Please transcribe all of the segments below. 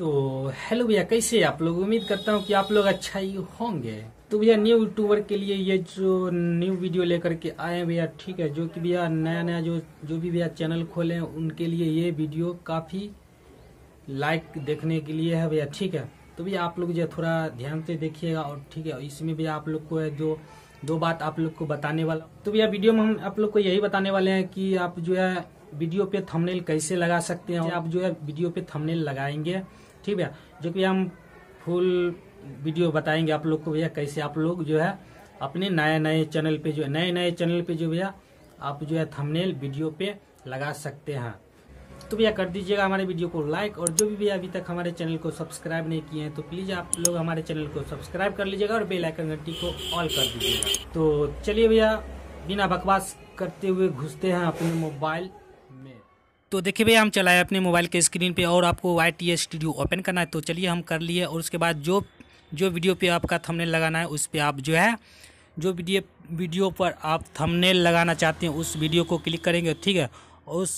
तो हेलो भैया कैसे आप लोग उम्मीद करता हूँ कि आप लोग अच्छा ही होंगे तो भैया न्यू यूट्यूबर के लिए ये जो न्यू वीडियो लेकर के आए हैं भैया ठीक है जो कि भैया नया नया जो जो भी भैया चैनल खोले हैं उनके लिए ये वीडियो काफ़ी लाइक देखने के लिए है भैया ठीक है तो भैया आप लोग जो थोड़ा ध्यान से देखिएगा और ठीक है इसमें भैया आप लोग को जो दो बात आप लोग को बताने वाला तो भैया वीडियो में हम आप लोग को यही बताने वाले हैं कि आप जो है वीडियो पे थंबनेल कैसे लगा सकते हैं आप जो है वीडियो पे थंबनेल लगाएंगे ठीक है जो कि हम फुल वीडियो बताएंगे आप लोग को भैया कैसे आप लोग जो है अपने नए नए चैनल पे जो है नए नए चैनल पे जो भैया आप जो है थंबनेल वीडियो पे लगा सकते हैं तो भैया कर दीजिएगा हमारे वीडियो को लाइक और जो भी भैया अभी तक हमारे चैनल को सब्सक्राइब नहीं किए हैं तो प्लीज़ आप लोग हमारे चैनल को सब्सक्राइब कर लीजिएगा और बेल आइकन घंटी को ऑल कर दीजिएगा तो चलिए भैया बिना बकवास करते हुए घुसते हैं अपने मोबाइल तो देखिए भैया हम चलाए अपने मोबाइल के स्क्रीन पे और आपको वाई टी स्टूडियो ओपन करना है तो चलिए हम कर लिए और उसके बाद जो जो वीडियो पे आपका थंबनेल लगाना है उस पर आप जो है जो वीडियो वीडियो पर आप थंबनेल लगाना चाहते हैं उस वीडियो को क्लिक करेंगे ठीक है उस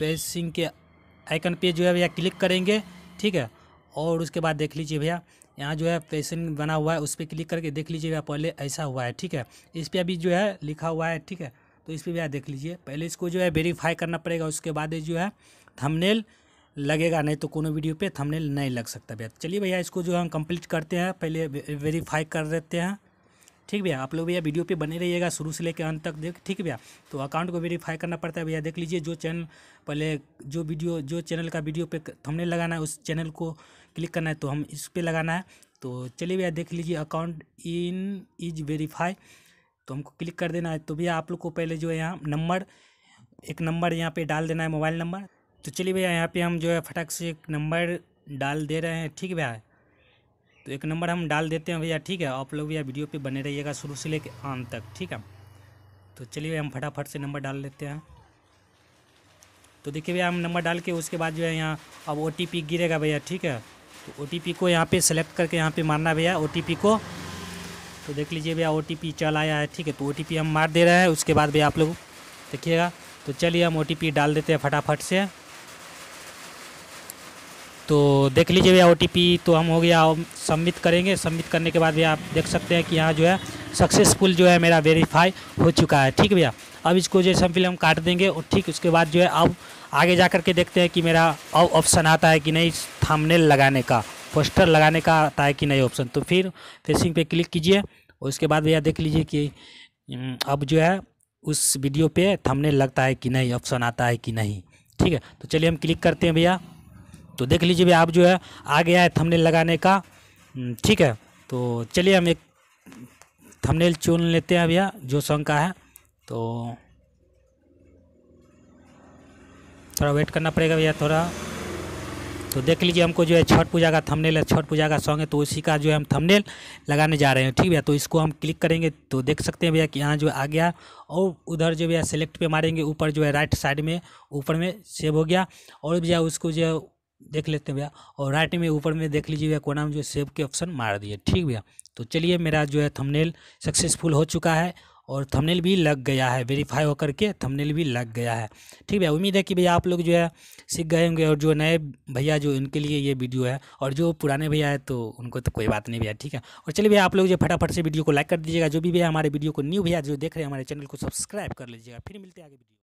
पेसिंग के आइकन पे जो है भैया क्लिक करेंगे ठीक है और उसके बाद देख लीजिए भैया यहाँ जो है पेसिंग बना हुआ है उस पर क्लिक करके देख लीजिए भैया पहले ऐसा हुआ है ठीक है इस पर अभी जो है लिखा हुआ है ठीक है तो इस पर भी आप देख लीजिए पहले इसको जो है वेरीफाई करना पड़ेगा उसके बाद जो है थमनेल लगेगा नहीं तो कोनो वीडियो पे थंबनेल नहीं लग सकता भैया चलिए भैया इसको जो हम कंप्लीट करते हैं पहले वेरीफाई कर देते हैं ठीक भैया आप लोग भैया वीडियो पे बने रहिएगा शुरू से लेकर अंत तक देख ठीक भैया तो अकाउंट को वेरीफाई करना पड़ता है भैया देख लीजिए जो चैनल पहले जो वीडियो जो चैनल का वीडियो पे थमने लगाना है उस चैनल को क्लिक करना है तो हम इस पर लगाना है तो चलिए भैया देख लीजिए अकाउंट इन इज वेरीफाई तो हमको क्लिक कर देना है तो भैया आप लोग को पहले जो है यहाँ नंबर एक नंबर यहाँ पे डाल देना है मोबाइल नंबर तो चलिए भैया यहाँ पे हम जो है फटाक से एक नंबर डाल दे रहे हैं ठीक भैया तो एक नंबर हम डाल देते हैं भैया ठीक है आप लोग भैया वीडियो पे बने रहिएगा शुरू से लेकर आम तक ठीक है तो चलिए भैया हम फटाफट से नंबर डाल लेते हैं तो देखिए भैया हम नंबर डाल के उसके बाद जो है यहाँ अब ओ गिरेगा भैया ठीक है तो ओ को यहाँ पर सेलेक्ट करके यहाँ पर मारना भैया ओ को तो देख लीजिए भैया ओ चल आया है ठीक है तो ओ हम मार दे रहे हैं उसके बाद भी आप लोग देखिएगा तो चलिए हम ओ डाल देते हैं फटाफट से तो देख लीजिए भैया ओ तो हम हो गया सबमिट करेंगे सबमिट करने के बाद भी आप देख सकते हैं कि यहाँ जो है सक्सेसफुल जो है मेरा वेरीफाई हो चुका है ठीक भैया अब इसको जो है हम काट देंगे और ठीक उसके बाद जो है अब आगे जा कर के देखते हैं कि मेरा अब ऑप्शन आता है कि नहीं थामने लगाने का पोस्टर लगाने का आता है कि नहीं ऑप्शन तो फिर फेसिंग पे क्लिक कीजिए और उसके बाद भैया देख लीजिए कि अब जो है उस वीडियो पे थमने लगता है कि नहीं ऑप्शन आता है कि नहीं ठीक है तो चलिए हम क्लिक करते हैं भैया तो देख लीजिए भैया अब जो है आ गया है थमने लगाने का ठीक है तो चलिए हम एक थमनेल चुन लेते हैं भैया जो सॉन्ग का है तो थोड़ा वेट करना पड़ेगा भैया थोड़ा तो देख लीजिए हमको जो है छठ पूजा का थंबनेल है छठ पूजा का सॉन्ग है तो उसी का जो है हम थंबनेल लगाने जा रहे हैं ठीक भैया तो इसको हम क्लिक करेंगे तो देख सकते हैं भैया कि यहाँ जो आ गया और उधर जो भैया सेलेक्ट पे मारेंगे ऊपर जो है राइट साइड में ऊपर में सेव हो गया और भैया उसको जो है देख लेते हैं भैया और राइट में ऊपर में देख लीजिए भैया कोना में जो सेव के ऑप्शन मार दिए ठीक भैया तो चलिए मेरा जो है थमनेल सक्सेसफुल हो चुका है और थंबनेल भी लग गया है वेरीफाई होकर के थंबनेल भी लग गया है ठीक भैया उम्मीद है कि भैया आप लोग जो है सीख गए होंगे और जो नए भैया जो उनके लिए ये वीडियो है और जो पुराने भैया है तो उनको तो कोई बात नहीं भैया ठीक है और चलिए भैया आप लोग जो फटाफट से वीडियो को लाइक कर दीजिएगा जो भी भैया हमारे वीडियो को न्यू भैया जो देख रहे हैं हमारे चैनल को सब्सक्राइब कर लीजिएगा फिर मिलते हैं आगे वीडियो